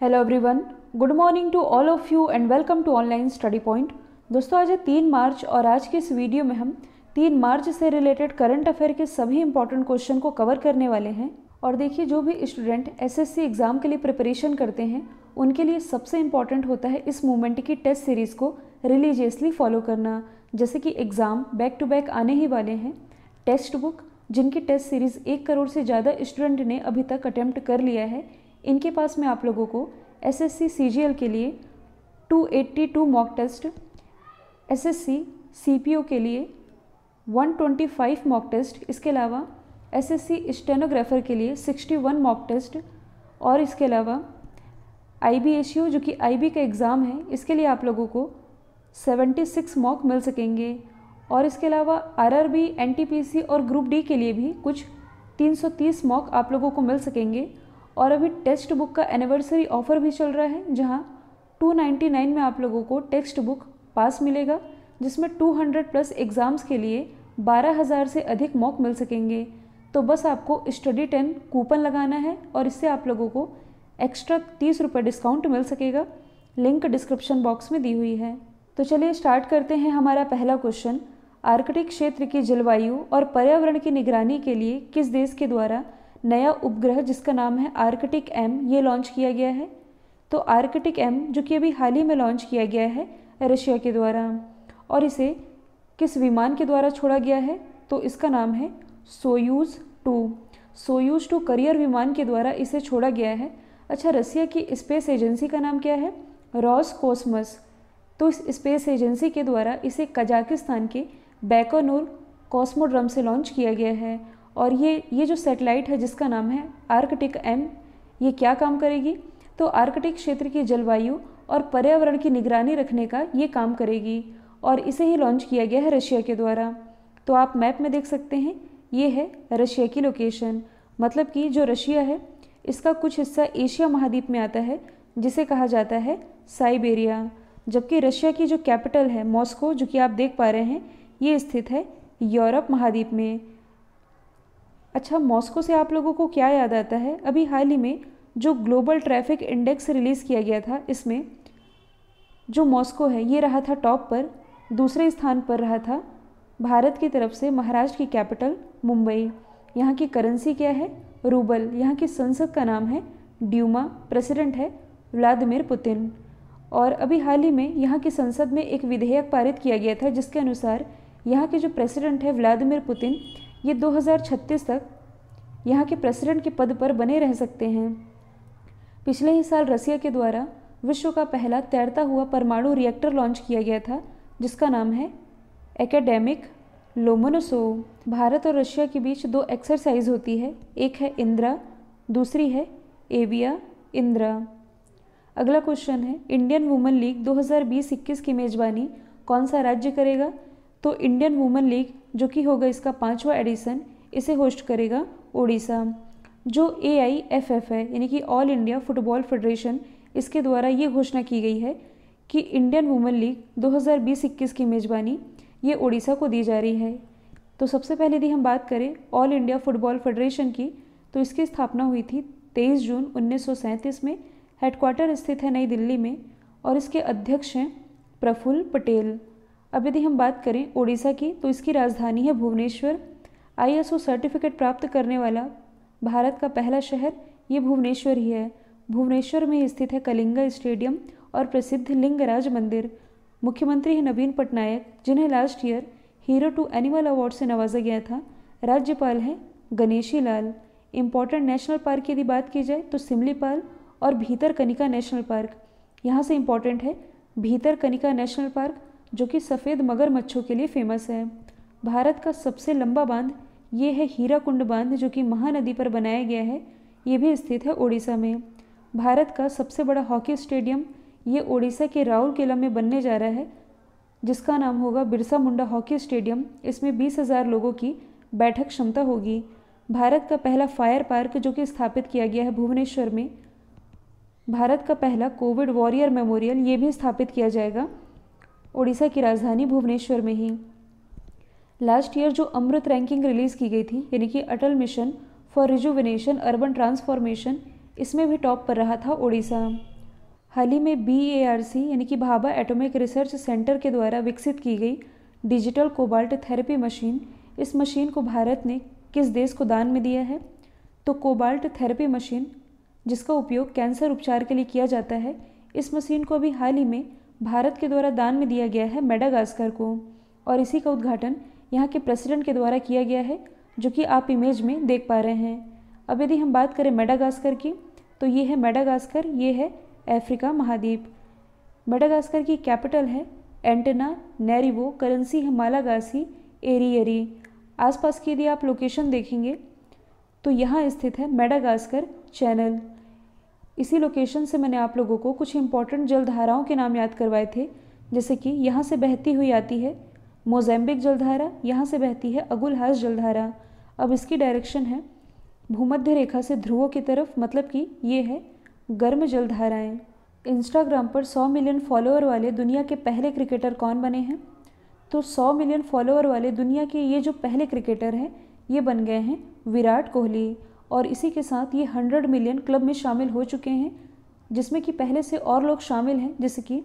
hello everyone good morning to all of you and welcome to online study point दोस्तों आज है तीन मार्च और आज के इस वीडियो में हम तीन मार्च से रिलेटेड करंट अफेयर के सभी इंपॉर्टेंट क्वेश्चन को कवर करने वाले हैं और देखिए जो भी स्टूडेंट एसएससी एग्ज़ाम के लिए प्रिपरेशन करते हैं उनके लिए सबसे इम्पॉर्टेंट होता है इस मूवमेंट की टेस्ट सीरीज़ को रिलीजियसली फॉलो करना जैसे कि एग्ज़ाम बैक टू बैक आने ही वाले हैं टेक्स्ट बुक जिनकी टेस्ट सीरीज़ एक करोड़ से ज़्यादा स्टूडेंट ने अभी तक अटैम्प्ट कर लिया है इनके पास में आप लोगों को एस एस के लिए 282 मॉक टेस्ट एस एस के लिए 125 मॉक टेस्ट इसके अलावा एस एस स्टेनोग्राफर के लिए 61 मॉक टेस्ट और इसके अलावा आई बी जो कि आई का एग्ज़ाम है इसके लिए आप लोगों को 76 मॉक मिल सकेंगे और इसके अलावा आरआरबी एनटीपीसी और ग्रुप डी के लिए भी कुछ 330 मॉक आप लोगों को मिल सकेंगे और अभी टेक्स्ट बुक का एनिवर्सरी ऑफर भी चल रहा है जहाँ 299 में आप लोगों को टेक्स्ट बुक पास मिलेगा जिसमें 200 प्लस एग्ज़ाम्स के लिए 12,000 से अधिक मॉक मिल सकेंगे तो बस आपको स्टडी टेन कूपन लगाना है और इससे आप लोगों को एक्स्ट्रा तीस रुपये डिस्काउंट मिल सकेगा लिंक डिस्क्रिप्शन बॉक्स में दी हुई है तो चलिए स्टार्ट करते हैं हमारा पहला क्वेश्चन आर्कटिक क्षेत्र की जलवायु और पर्यावरण की निगरानी के लिए किस देश के द्वारा नया उपग्रह जिसका नाम है आर्कटिक एम ये लॉन्च किया गया है तो आर्कटिक एम जो कि अभी हाल ही में लॉन्च किया गया है रशिया के द्वारा और इसे किस विमान के द्वारा छोड़ा गया है तो इसका नाम है Soyuz two Soyuz two carrier विमान के द्वारा इसे छोड़ा गया है अच्छा रसिया की स्पेस एजेंसी का नाम क्या है रॉस कोसमस तो इस स्पेस एजेंसी के द्वारा इसे कजाकिस्तान के बैकानूर कॉस्मोड्रम से लॉन्च किया गया है और ये ये जो सेटेलाइट है जिसका नाम है आर्कटिक एम ये क्या काम करेगी तो आर्कटिक क्षेत्र की जलवायु और पर्यावरण की निगरानी रखने का ये काम करेगी और इसे ही लॉन्च किया गया है रशिया के द्वारा तो आप मैप में देख सकते हैं ये है रशिया की लोकेशन मतलब कि जो रशिया है इसका कुछ हिस्सा एशिया महाद्वीप में आता है जिसे कहा जाता है साइबेरिया जबकि रशिया की जो कैपिटल है मॉस्को जो कि आप देख पा रहे हैं ये स्थित है यूरोप महाद्वीप में अच्छा मॉस्को से आप लोगों को क्या याद आता है अभी हाल ही में जो ग्लोबल ट्रैफिक इंडेक्स रिलीज़ किया गया था इसमें जो मॉस्को है ये रहा था टॉप पर दूसरे स्थान पर रहा था भारत की तरफ से महाराष्ट्र की कैपिटल मुंबई यहाँ की करेंसी क्या है रूबल यहाँ की संसद का नाम है ड्यूमा प्रेसिडेंट है व्लादिमिर पुतिन और अभी हाल ही में यहाँ की संसद में एक विधेयक पारित किया गया था जिसके अनुसार यहाँ के जो प्रेसिडेंट है व्लादिमिर पुतिन ये 2036 तक यहाँ के प्रेसिडेंट के पद पर बने रह सकते हैं पिछले ही साल रसिया के द्वारा विश्व का पहला तैरता हुआ परमाणु रिएक्टर लॉन्च किया गया था जिसका नाम है एकेडेमिक लोमोनोसो भारत और रशिया के बीच दो एक्सरसाइज होती है एक है इंदिरा दूसरी है एविया इंदिरा अगला क्वेश्चन है इंडियन वुमेन लीग 2020-21 की मेज़बानी कौन सा राज्य करेगा तो इंडियन वुमेन लीग जो कि होगा इसका पाँचवा एडिशन इसे होस्ट करेगा ओडिशा जो ए आई एफ एफ है यानी कि ऑल इंडिया फुटबॉल फेडरेशन इसके द्वारा ये घोषणा की गई है कि इंडियन वुमेन लीग 2020-21 की मेज़बानी ये ओडिशा को दी जा रही है तो सबसे पहले यदि हम बात करें ऑल इंडिया फुटबॉल फेडरेशन की तो इसकी स्थापना हुई थी 23 जून उन्नीस में हेडक्वार्टर स्थित है नई दिल्ली में और इसके अध्यक्ष हैं प्रफुल्ल पटेल अब यदि हम बात करें ओडिशा की तो इसकी राजधानी है भुवनेश्वर आई सर्टिफिकेट प्राप्त करने वाला भारत का पहला शहर ये भुवनेश्वर ही है भुवनेश्वर में स्थित है कलिंगा स्टेडियम और प्रसिद्ध लिंगराज मंदिर मुख्यमंत्री हैं नवीन पटनायक जिन्हें last year hero to animal award से नवाजा गया था राज्यपाल हैं Ganeshi Lal important national park की यदि बात की जाए तो सिमलीपाल और भीतर कनिका नेशनल पार्क यहाँ से इम्पॉर्टेंट है भीतर कनिका नेशनल पार्क जो कि सफ़ेद मगरमच्छों के लिए फेमस है भारत का सबसे लंबा बांध ये है हीरा कुंड बांध जो कि महानदी पर बनाया गया है ये भी स्थित है ओडिशा में भारत का सबसे बड़ा हॉकी स्टेडियम ये ओडिशा के राउर किला में बनने जा रहा है जिसका नाम होगा बिरसा मुंडा हॉकी स्टेडियम इसमें बीस हज़ार लोगों की बैठक क्षमता होगी भारत का पहला फायर पार्क जो कि स्थापित किया गया है भुवनेश्वर में भारत का पहला कोविड वॉरियर मेमोरियल ये भी स्थापित किया जाएगा ओडिशा की राजधानी भुवनेश्वर में ही लास्ट ईयर जो अमृत रैंकिंग रिलीज़ की गई थी यानी कि Atal mission for rejuvenation urban transformation इसमें भी टॉप पर रहा था ओडिशा हाल ही में बी यानी कि भाभा एटॉमिक रिसर्च सेंटर के द्वारा विकसित की गई डिजिटल कोबाल्ट थेरेपी मशीन इस मशीन को भारत ने किस देश को दान में दिया है तो कोबाल्ट थेरेपी मशीन जिसका उपयोग कैंसर उपचार के लिए किया जाता है इस मशीन को अभी हाल ही में भारत के द्वारा दान में दिया गया है मेडागास्कर को और इसी का उद्घाटन यहाँ के प्रेसिडेंट के द्वारा किया गया है जो कि आप इमेज में देख पा रहे हैं अब यदि हम बात करें मेडागास्कर की तो ये है मेडागास्कर ये है अफ्रीका महाद्वीप मेडागास्कर की कैपिटल है एंटेना नैरिवो करेंसी है मालागासी एरियरी आसपास की यदि आप लोकेशन देखेंगे तो यहाँ स्थित है मेडागास्कर चैनल इसी लोकेशन से मैंने आप लोगों को कुछ इंपॉर्टेंट जलधाराओं के नाम याद करवाए थे जैसे कि यहाँ से बहती हुई आती है मोजैम्बिक जलधारा यहाँ से बहती है अगुलहास जलधारा अब इसकी डायरेक्शन है भूमध्य रेखा से ध्रुवों की तरफ मतलब कि ये है गर्म जलधाराएँ इंस्टाग्राम पर 100 मिलियन फॉलोअर वाले दुनिया के पहले क्रिकेटर कौन बने हैं तो 100 मिलियन फॉलोअर वाले दुनिया के ये जो पहले क्रिकेटर हैं ये बन गए हैं विराट कोहली और इसी के साथ ये हंड्रेड मिलियन क्लब में शामिल हो चुके हैं जिसमें कि पहले से और लोग शामिल हैं जैसे कि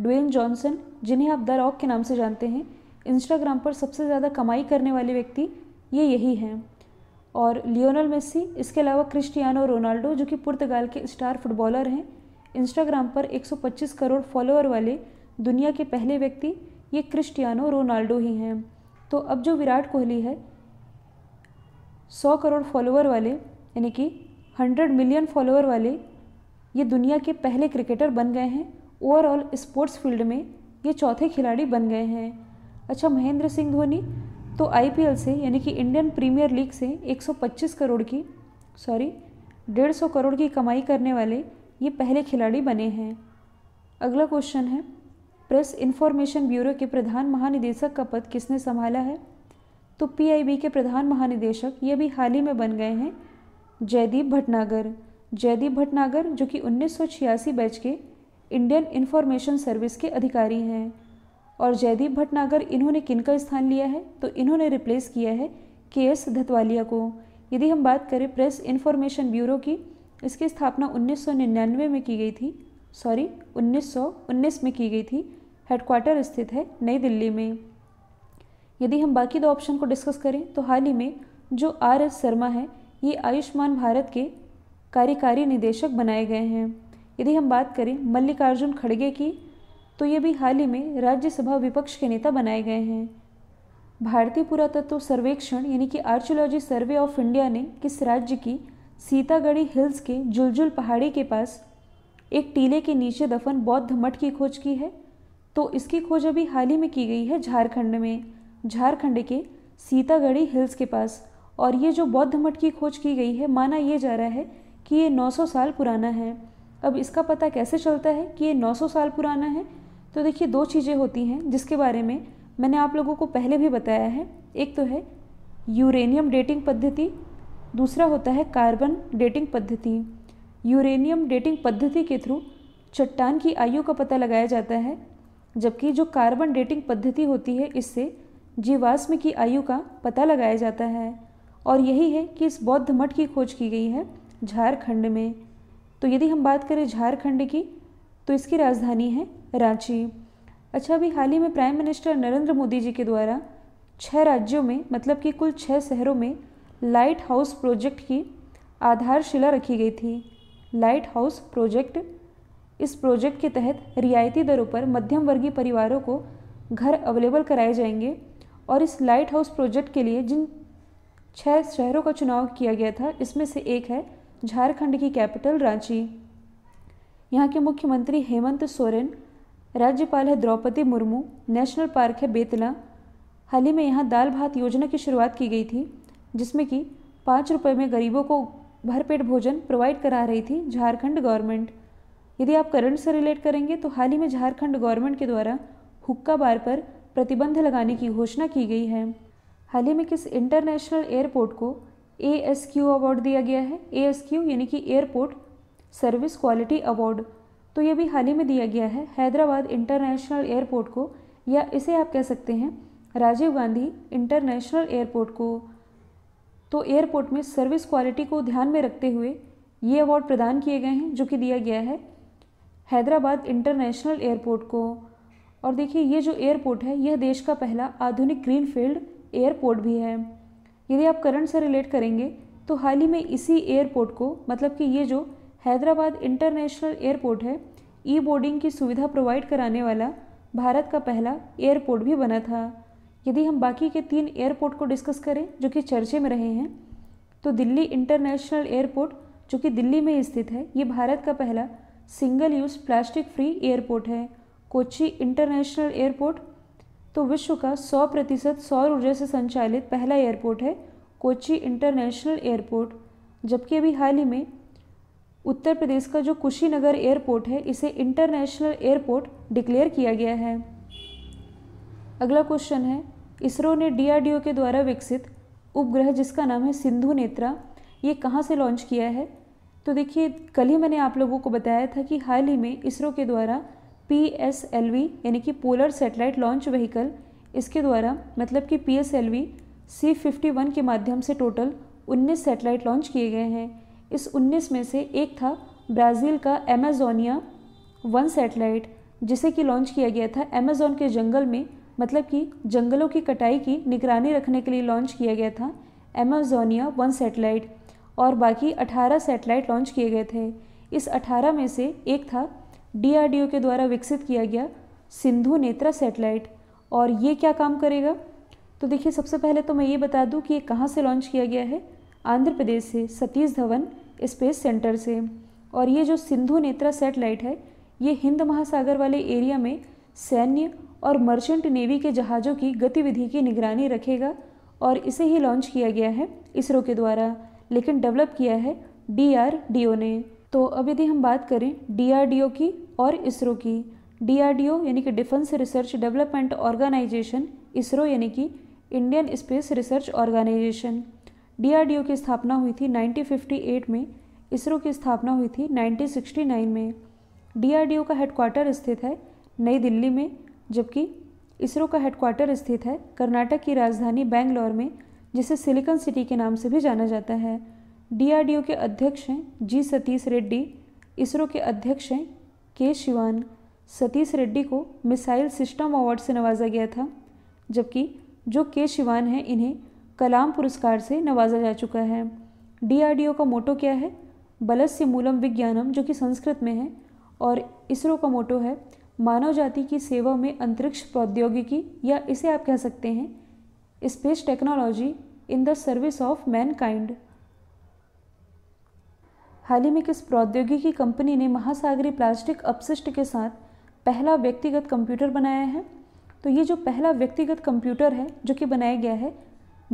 ड्वेन जॉनसन जिन्हें आप द रॉक के नाम से जानते हैं इंस्टाग्राम पर सबसे ज़्यादा कमाई करने वाले व्यक्ति ये यही हैं और लियोनल मेसी इसके अलावा क्रिस्टियानो रोनाल्डो जो कि पुर्तगाल के स्टार फुटबॉलर हैं इंस्टाग्राम पर 125 करोड़ फॉलोअर वाले दुनिया के पहले व्यक्ति ये क्रिस्टियानो रोनाल्डो ही हैं तो अब जो विराट कोहली है सौ करोड़ फॉलोअर वाले यानी कि हंड्रेड मिलियन फॉलोअर वाले ये दुनिया के पहले क्रिकेटर बन गए हैं ओवरऑल स्पोर्ट्स फील्ड में ये चौथे खिलाड़ी बन गए हैं अच्छा महेंद्र सिंह धोनी तो आईपीएल से यानी कि इंडियन प्रीमियर लीग से 125 करोड़ की सॉरी 150 करोड़ की कमाई करने वाले ये पहले खिलाड़ी बने हैं अगला क्वेश्चन है प्रेस इन्फॉर्मेशन ब्यूरो के प्रधान महानिदेशक का पद किसने संभाला है तो पीआईबी के प्रधान महानिदेशक ये भी हाल ही में बन गए हैं जयदीप भटनागर जयदीप भटनागर जो कि उन्नीस बैच के इंडियन इन्फॉर्मेशन सर्विस के अधिकारी हैं और जयदीप भटनागर इन्होंने किन का स्थान लिया है तो इन्होंने रिप्लेस किया है के एस धतवालिया को यदि हम बात करें प्रेस इन्फॉर्मेशन ब्यूरो की इसकी स्थापना 1999 में की गई थी सॉरी 1919 में की गई थी हेडक्वार्टर स्थित है नई दिल्ली में यदि हम बाकी दो ऑप्शन को डिस्कस करें तो हाल ही में जो आर एस शर्मा है ये आयुष्मान भारत के कार्यकारी निदेशक बनाए गए हैं यदि हम बात करें मल्लिकार्जुन खड़गे की तो ये भी हाल ही में राज्यसभा विपक्ष के नेता बनाए गए हैं भारतीय पुरातत्व सर्वेक्षण यानी कि आर्चोलॉजी सर्वे ऑफ इंडिया ने किस राज्य की सीतागढ़ी हिल्स के जुलजुल पहाड़ी के पास एक टीले के नीचे दफन बौद्ध मठ की खोज की है तो इसकी खोज अभी हाल ही में की गई है झारखंड में झारखंड के सीतागढ़ी हिल्स के पास और ये जो बौद्ध मठ की खोज की गई है माना ये जा रहा है कि ये 900 साल पुराना है अब इसका पता कैसे चलता है कि ये 900 साल पुराना है तो देखिए दो चीज़ें होती हैं जिसके बारे में मैंने आप लोगों को पहले भी बताया है एक तो है यूरेनियम डेटिंग पद्धति दूसरा होता है कार्बन डेटिंग पद्धति यूरेनियम डेटिंग पद्धति के थ्रू चट्टान की आयु का पता लगाया जाता है जबकि जो कार्बन डेटिंग पद्धति होती है इससे जीवाश्म की आयु का पता लगाया जाता है और यही है कि इस बौद्ध मठ की खोज की गई है झारखंड में तो यदि हम बात करें झारखंड की तो इसकी राजधानी है रांची अच्छा अभी हाल ही में प्राइम मिनिस्टर नरेंद्र मोदी जी के द्वारा छः राज्यों में मतलब कि कुल छः शहरों में लाइट हाउस प्रोजेक्ट की आधारशिला रखी गई थी लाइट हाउस प्रोजेक्ट इस प्रोजेक्ट के तहत रियायती दरों पर मध्यम वर्गीय परिवारों को घर अवेलेबल कराए जाएंगे और इस लाइट हाउस प्रोजेक्ट के लिए जिन छः शहरों का चुनाव किया गया था इसमें से एक है झारखंड की कैपिटल रांची यहाँ के मुख्यमंत्री हेमंत सोरेन राज्यपाल है द्रौपदी मुर्मू नेशनल पार्क है बेतला हाल ही में यहाँ दाल भात योजना की शुरुआत की गई थी जिसमें कि पाँच रुपये में गरीबों को भरपेट भोजन प्रोवाइड करा रही थी झारखंड गवर्नमेंट यदि आप करंट से रिलेट करेंगे तो हाल ही में झारखंड गवर्नमेंट के द्वारा हुक्का बार पर प्रतिबंध लगाने की घोषणा की गई है हाल ही में किस इंटरनेशनल एयरपोर्ट को ए एस क्यू अवार्ड दिया गया है ए एस क्यू यानी कि एयरपोर्ट सर्विस क्वालिटी अवार्ड तो ये भी हाल ही में दिया गया है हैदराबाद इंटरनेशनल एयरपोर्ट को या इसे आप कह सकते हैं राजीव गांधी इंटरनेशनल एयरपोर्ट को तो एयरपोर्ट में सर्विस क्वालिटी को ध्यान में रखते हुए ये अवार्ड प्रदान किए गए हैं जो कि दिया गया है हैदराबाद इंटरनेशनल एयरपोर्ट को और देखिए ये जो एयरपोर्ट है यह देश का पहला आधुनिक ग्रीन फील्ड एयरपोर्ट भी है यदि आप करंट से रिलेट करेंगे तो हाल ही में इसी एयरपोर्ट को मतलब कि ये जो हैदराबाद इंटरनेशनल एयरपोर्ट है ई बोर्डिंग की सुविधा प्रोवाइड कराने वाला भारत का पहला एयरपोर्ट भी बना था यदि हम बाकी के तीन एयरपोर्ट को डिस्कस करें जो कि चर्चे में रहे हैं तो दिल्ली इंटरनेशनल एयरपोर्ट जो कि दिल्ली में स्थित है ये भारत का पहला single use plastic free airport है कोची इंटरनेशनल एयरपोर्ट तो विश्व का 100 प्रतिशत सौर ऊर्जा से संचालित पहला एयरपोर्ट है कोची इंटरनेशनल एयरपोर्ट जबकि अभी हाल ही में उत्तर प्रदेश का जो कुशीनगर एयरपोर्ट है इसे इंटरनेशनल एयरपोर्ट डिक्लेयर किया गया है अगला क्वेश्चन है इसरो ने डीआरडीओ के द्वारा विकसित उपग्रह जिसका नाम है सिंधु नेत्रा ये कहाँ से लॉन्च किया है तो देखिए कल ही मैंने आप लोगों को बताया था कि हाल ही में इसरो के द्वारा पी एस एल वी यानी कि पोलर सेटेलाइट लॉन्च व्हीकल इसके द्वारा मतलब कि P S L V C fifty one के माध्यम से टोटल उन्नीस सेटेलाइट लॉन्च किए गए हैं इस उन्नीस में से एक था ब्राज़ील का एमेजोनिया वन सेटेलाइट जिसे कि लॉन्च किया गया था अमेजोन के जंगल में मतलब कि जंगलों की कटाई की निगरानी रखने के लिए लॉन्च किया गया था एमेजोनिया वन सेटेलाइट और बाकी 18 सेटेलाइट लॉन्च किए गए थे इस 18 में से एक था डीआरडीओ के द्वारा विकसित किया गया सिंधु नेत्रा सैटेलाइट और ये क्या काम करेगा तो देखिए सबसे पहले तो मैं ये बता दूं कि ये कहाँ से लॉन्च किया गया है आंध्र प्रदेश से सतीश धवन स्पेस सेंटर से और ये जो सिंधु नेत्रा सैटेलाइट है ये हिंद महासागर वाले एरिया में सैन्य और मर्चेंट नेवी के जहाज़ों की गतिविधि की निगरानी रखेगा और इसे ही लॉन्च किया गया है इसरो के द्वारा लेकिन डेवलप किया है डी ने तो अब यदि हम बात करें डी की और इसरो की डीआरडीओ यानी कि defence research development organisation ISRO यानी कि Indian space research organisation DRDO की स्थापना हुई थी 1958 में इसरो की स्थापना हुई थी 1969 में डीआरडीओ का हेडक्वार्टर स्थित है नई दिल्ली में जबकि इसरो का हेडक्वार्टर स्थित है कर्नाटक की राजधानी बेंगलोर में जिसे सिलिकॉन सिटी के नाम से भी जाना जाता है डीआरडीओ के अध्यक्ष हैं जी सतीश रेड्डी इसरो के अध्यक्ष हैं के शिवान सतीश रेड्डी को मिसाइल सिस्टम अवार्ड से नवाजा गया था जबकि जो के शिवान हैं इन्हें कलाम पुरस्कार से नवाजा जा चुका है डीआरडीओ का मोटो क्या है बलस्य मूलम विज्ञानम जो कि संस्कृत में है और इसरो का मोटो है मानव जाति की सेवा में अंतरिक्ष प्रौद्योगिकी या इसे आप कह सकते हैं space technology in the service of mankind हाल ही में किस प्रौद्योगिकी कंपनी ने महासागरी प्लास्टिक अपशिष्ट के साथ पहला व्यक्तिगत कंप्यूटर बनाया है तो ये जो पहला व्यक्तिगत कंप्यूटर है जो कि बनाया गया है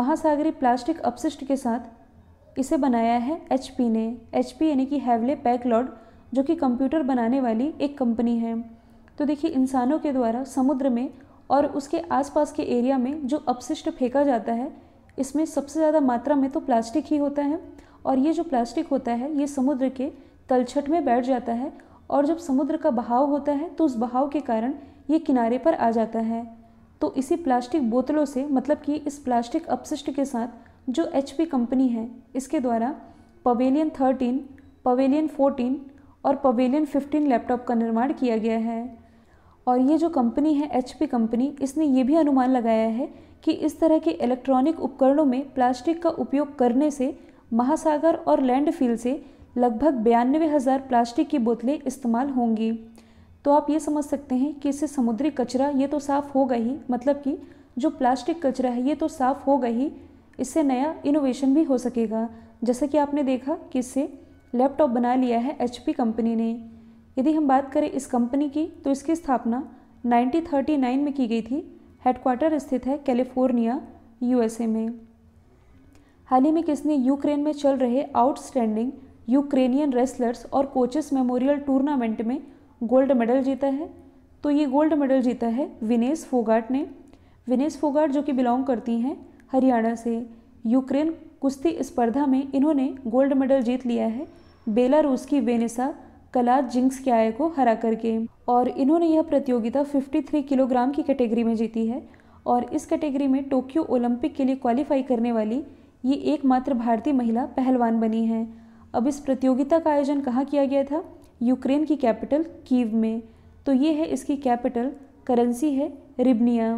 महासागरी प्लास्टिक अपशिष्ट के साथ इसे बनाया है एच ने एच यानी कि हैवले पैकलॉड जो कि कंप्यूटर बनाने वाली एक कंपनी है तो देखिए इंसानों के द्वारा समुद्र में और उसके आसपास के एरिया में जो अपशिष्ट फेंका जाता है इसमें सबसे ज़्यादा मात्रा में तो प्लास्टिक ही होता है और ये जो प्लास्टिक होता है ये समुद्र के तलछट में बैठ जाता है और जब समुद्र का बहाव होता है तो उस बहाव के कारण ये किनारे पर आ जाता है तो इसी प्लास्टिक बोतलों से मतलब कि इस प्लास्टिक अपशिष्ट के साथ जो एच कंपनी है इसके द्वारा पवेलियन थर्टीन पवेलियन फोर्टीन और पवेलियन फिफ्टीन लैपटॉप का निर्माण किया गया है और ये जो कंपनी है एच कंपनी इसने ये भी अनुमान लगाया है कि इस तरह के इलेक्ट्रॉनिक उपकरणों में प्लास्टिक का उपयोग करने से महासागर और लैंडफिल से लगभग बयानवे हज़ार प्लास्टिक की बोतलें इस्तेमाल होंगी तो आप ये समझ सकते हैं कि इससे समुद्री कचरा ये तो साफ़ होगा ही मतलब कि जो प्लास्टिक कचरा है ये तो साफ़ होगा ही इससे नया इनोवेशन भी हो सकेगा जैसे कि आपने देखा कि इससे लैपटॉप बना लिया है एच कंपनी ने यदि हम बात करें इस कंपनी की तो इसकी स्थापना 1939 में की गई थी हेडक्वार्टर स्थित है कैलिफोर्निया यूएसए में हाल ही में किसने यूक्रेन में चल रहे आउटस्टैंडिंग यूक्रेनियन रेसलर्स और कोचेस मेमोरियल टूर्नामेंट में गोल्ड मेडल जीता है तो ये गोल्ड मेडल जीता है विनेस फोगाट ने विनेस फोगाट जो कि बिलोंग करती हैं हरियाणा से यूक्रेन कुश्ती स्पर्धा में इन्होंने गोल्ड मेडल जीत लिया है बेलारूस की वेनेसा कला जिंक्स आय को हरा करके और इन्होंने यह प्रतियोगिता 53 किलोग्राम की कैटेगरी में जीती है और इस कैटेगरी में टोक्यो ओलंपिक के लिए क्वालिफाई करने वाली ये एकमात्र भारतीय महिला पहलवान बनी हैं अब इस प्रतियोगिता का आयोजन कहाँ किया गया था यूक्रेन की कैपिटल कीव में तो ये है इसकी कैपिटल करेंसी है रिबनिया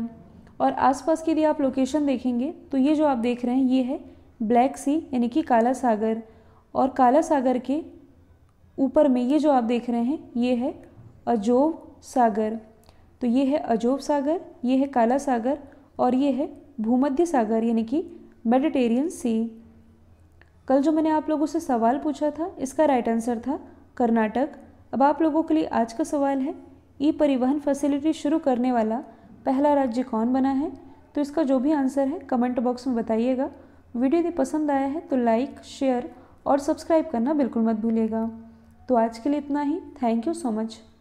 और आसपास की यदि आप लोकेशन देखेंगे तो ये जो आप देख रहे हैं ये है ब्लैक सी यानी कि काला सागर और काला सागर के ऊपर में ये जो आप देख रहे हैं ये है अजोब सागर तो ये है अजोब सागर ये है काला सागर और ये है भूमध्य सागर यानी कि मेडिटेरियन सी कल जो मैंने आप लोगों से सवाल पूछा था इसका राइट आंसर था कर्नाटक अब आप लोगों के लिए आज का सवाल है ई परिवहन फैसिलिटी शुरू करने वाला पहला राज्य कौन बना है तो इसका जो भी आंसर है कमेंट बॉक्स में बताइएगा वीडियो यदि पसंद आया है तो लाइक शेयर और सब्सक्राइब करना बिल्कुल मत भूलिएगा तो आज के लिए इतना ही थैंक यू सो मच